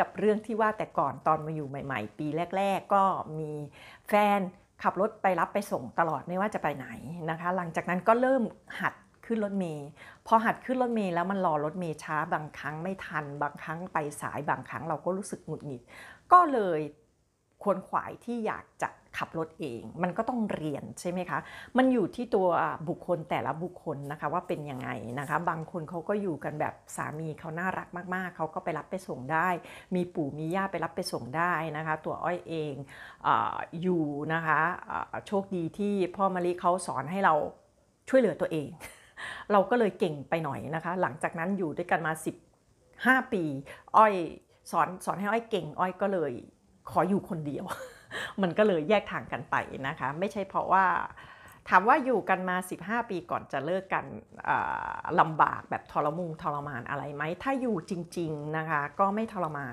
กับเรื่องที่ว่าแต่ก่อนตอนมาอยู่ใหม่ๆ ปีแรกๆ ก็มีแฟนขับรถไปรับไปส่งตลอดไม่ว่าจะไปไหนนะคะ หลังจากนั้นก็เริ่มหัดขึ้นรถเมย์พอหัดขึ้นรถเมย์แล้วมันรอรถเมย์ช้าบางครั้งไม่ทันบางครั้งไปสายบางครั้งเราก็รู้สึกหงุดหงิด ก็เลยควรขวายที่อยากจะขับรถเองมันก็ต้องเรียนใช่ไหมคะ มันอยู่ที่ตัวบุคคลแต่ละบุคคลนะคะว่าเป็นยังไงนะคะ บางคนเขาก็อยู่กันแบบสามีเขาน่ารักมากๆเขาก็ไปรับไปส่งได้ มีปู่มีย่าไปรับไปส่งได้นะคะ ตัวอ้อยเองออยู่นะคะโชคดีที่พ่อมะลิเขาสอนให้เราช่วยเหลือตัวเอง เราก็เลยเก่งไปหน่อยนะคะ หลังจากนั้นอยู่ด้วยกันมา 15 ปี อ้อยสอนสอนให้อ้อยเก่งอ้อยก็เลยขออยู่คนเดียว มันก็เลยแยกทางกันไปนะคะ ไม่ใช่เพราะว่าถามว่าอยู่กันมา 15 ปีก่อนจะเลิกกันลำบากแบบทรมุงทรมานอะไรไหม ถ้าอยู่จริงๆนะคะ ก็ไม่ทรมาน